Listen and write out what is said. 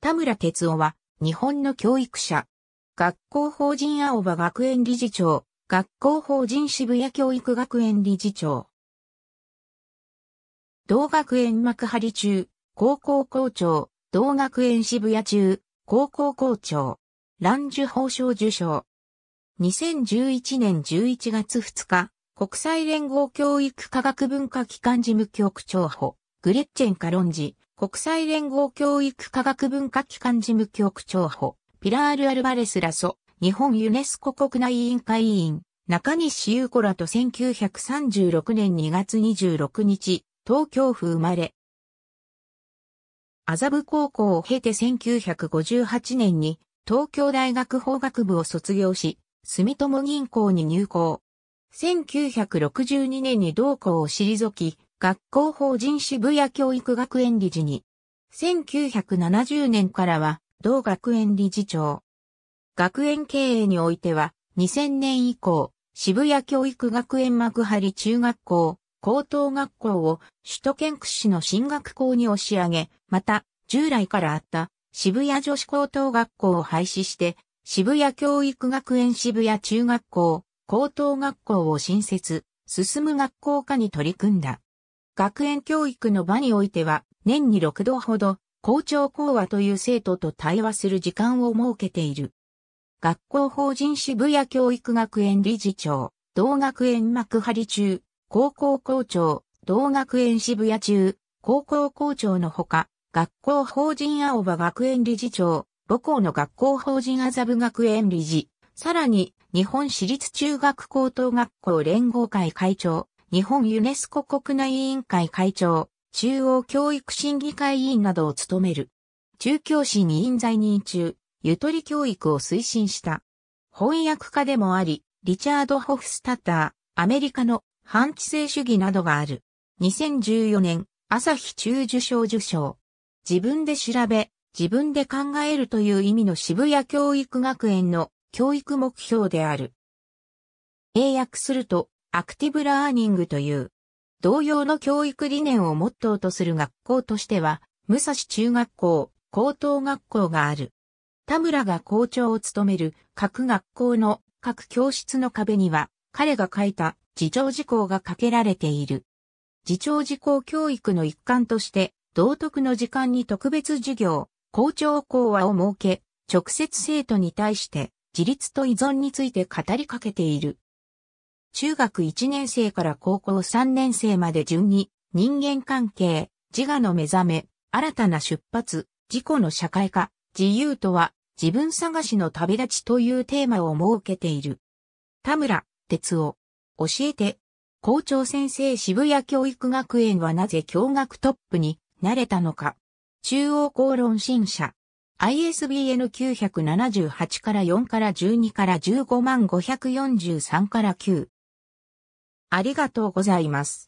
田村哲夫は、日本の教育者。学校法人青葉学園理事長、学校法人渋谷教育学園理事長。同学園幕張中、高校校長、同学園渋谷中、高校校長。蘭受法賞受賞。2011年11月2日、国際連合教育科学文化機関事務局長補、グレッチェンカロンジ、国際連合教育科学文化機関事務局長補、ピラール・アルバレス・ラソ、日本ユネスコ国内委員会委員、中西優子らと1936年2月26日、東京府生まれ。麻布高校を経て1958年に東京大学法学部を卒業し、住友銀行に入校。1962年に同校を退き、学校法人渋谷教育学園理事に、1970年からは同学園理事長。学園経営においては、2000年以降、渋谷教育学園幕張中学校、高等学校を首都圏屈指の進学校に押し上げ、また、従来からあった渋谷女子高等学校を廃止して、渋谷教育学園渋谷中学校、高等学校を新設、進む学校化に取り組んだ。学園教育の場においては、年に6度ほど、校長講話という生徒と対話する時間を設けている。学校法人渋谷教育学園理事長、同学園幕張中、高校校長、同学園渋谷中、高校校長のほか、学校法人青葉学園理事長、母校の学校法人麻布学園理事、さらに、日本私立中学高等学校連合会会長、日本ユネスコ国内委員会会長、中央教育審議会委員などを務める。中教師委員在任中、ゆとり教育を推進した。翻訳家でもあり、リチャード・ホフスタッター、アメリカの反知性主義などがある。2014年、朝日中受賞受賞。自分で調べ、自分で考えるという意味の渋谷教育学園の教育目標である。英訳すると、アクティブラーニングという、同様の教育理念をモットーとする学校としては、武蔵中学校、高等学校がある。田村が校長を務める各学校の各教室の壁には、彼が書いた自長事項がかけられている。自長事項教育の一環として、道徳の時間に特別授業、校長講話を設け、直接生徒に対して、自立と依存について語りかけている。中学1年生から高校3年生まで順に、人間関係、自我の目覚め、新たな出発、自己の社会化、自由とは、自分探しの旅立ちというテーマを設けている。田村、哲夫。教えて。校長先生渋谷教育学園はなぜ教学トップになれたのか。中央公論審査。ISBN 978から4から12から15万543から9。ありがとうございます。